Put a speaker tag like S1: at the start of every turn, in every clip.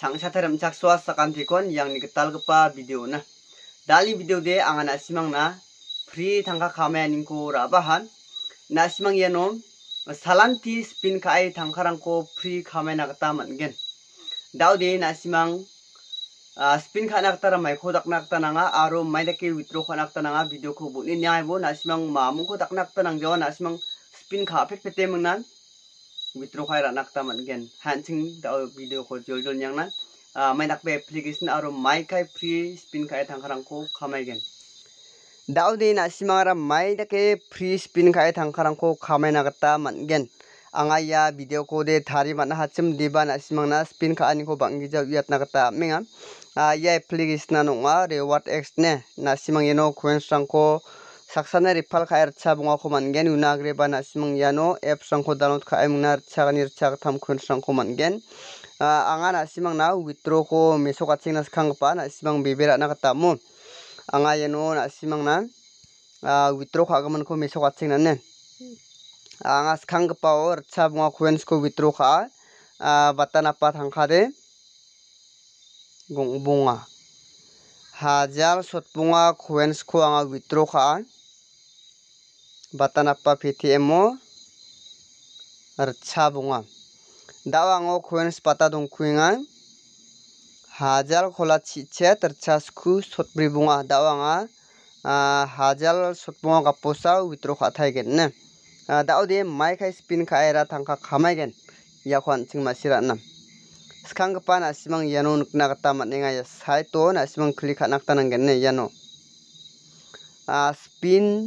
S1: changsha tharam chakswa sakan thekon yang nigital gipa video na dali video de angan na na free tangka khamaya ningko rabahan na simang yano salanti spin kai thangkarangko free khamaya na gata mangen dau de na simang spin khana gata mai kho dakna gata nanga aro mai dake withdraw khana gata nanga video ko bu ni nyai bo na simang mamung ko dakna gata nang jaw na simang spin kha phet phete mangnan mitro khai ra nakta mangen hansing da video ko jol jol nyangna mai nakbe application aro mai kai free spin kai thangkarang ko khamaigen दाउदे नासिमारा माइ दके free spin खाए थांखारांखौ खामायना गता मानगेन आंगा या भिडियो को दे थारी माना हाचिम दिबा नासिमांना स्पिन खानिखौ बांगिजा यातना गता मेङा आ या एप्लिकेशना नङा रेवार्ड एक्स ने नासिमां येनो कोइन्स रांखौ saksana rifal ka ercha bongako mangen una yano nasiming iano apps-rangko download ka-aimingna ritchagani kan ritchag tamkunrangko mangen ah, anga nasimangna withdrawko mesokatchingna skanggipa nasimang beberana gitamo anga iano nasimangna ah, withdraw ka-giminko mesokatchingnane anga skhanggipao ritcha bonga coins-ko witro ka-a ah, batanapa tangkade bonga hajal sotbonga coins-ko anga witro ka batanapa ptmo rcha bonga dawango coins pata dongkuinga hajal khola chiche tercha sku sotbri bonga dawanga ah, hajal sotbonga kaposa withdraw khathaigen ne ah, daode mai khai spin khaira thangka khamaigen yakho anchingma sirana skangpa nasimang iano nikna gita man·enga ia ya site-o nasimang klik ka·na gita nangen ne yano Ah, spin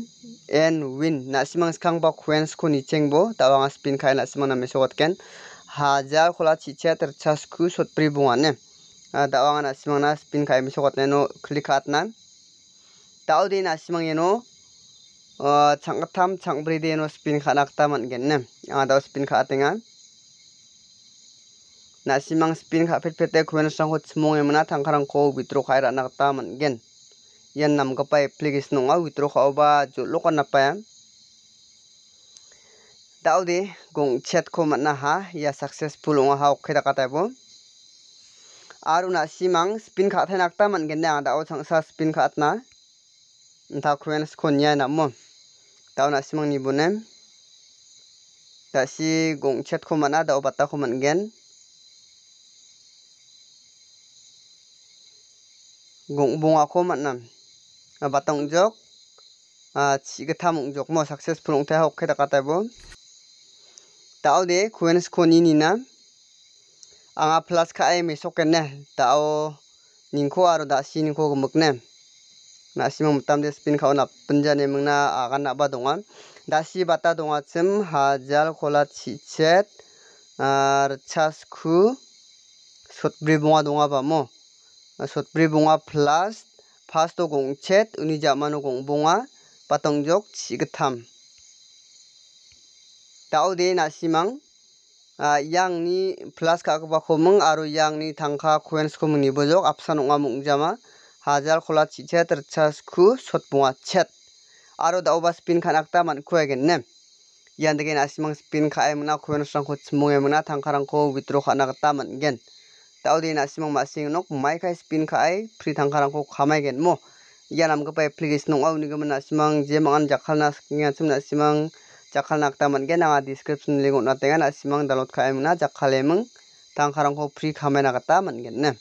S1: and win nasimang skang ba queens ko nicheng bo tawang spin khai nasimang na mesogot ken hajar khola chicha terchas ku sotpri bungane eh. ah, tawang nasimang na spin khai mesogot no click atnan taw din nasimang yeno ah, changkatam changpri de no spin khanak taman gen kan, ne eh. daw spin kha atengan nasimang spin kha pet pete queens sang hot smong emna tangkarang ko bitro khai ra taman gen yan nam ka pa application nga withdraw ka ba chỗ julo ka na pa đào đi gong chat không mà na ha ya successful nga ha okay ka ta bo aru na mang spin khát kha thai ta man gen na đào sang sa spin kha atna ta khuens khon ya na mo đào na mang ni bunem ta si gong chat không mà na đào dao batta ko man gen gong bunga ko man nam batang jok chigatham ungjok mo successful ongthai teha okhai taka taibo tao de kuens ini nina anga plus khae mesoken ne tao ningko aro si ningko gumuk ne nasi mutam de spin khao na punjane ne agan na ba dongan dasi bata donga sem, hajal kola chichet ar chasku bri bunga donga ba mo bri bunga plus 파스도 공챗, 은이자마노 공봉아, 바통족 지그탐. 다우데 나시망, 아, 양니 플라스 카크바코멍, 아로 양니 당카 코엔스코멍 이보족, 앞산옹아 뭉자마, 하잘 콜라 치챗, 르차스쿠, 솥봉아 챗. 아로 다우바 스핀 칸악다 만쿠에겐네. 이안데게 나시망 스핀 카에무나 코엔스랑코 츠몽에무나 당카랑코 위트로 카나가따 만겐. taudi na simang masing nok mai kai spin kai free tang karang ko khamai gen mo ya nam pa application ong au ni gam na simang je mangan jakhal na skinga chum na simang jakhal nak ta man ge na description lingo na tenga na simang download kai na jakhal emang tang karang ko free khamai na kata man gen ne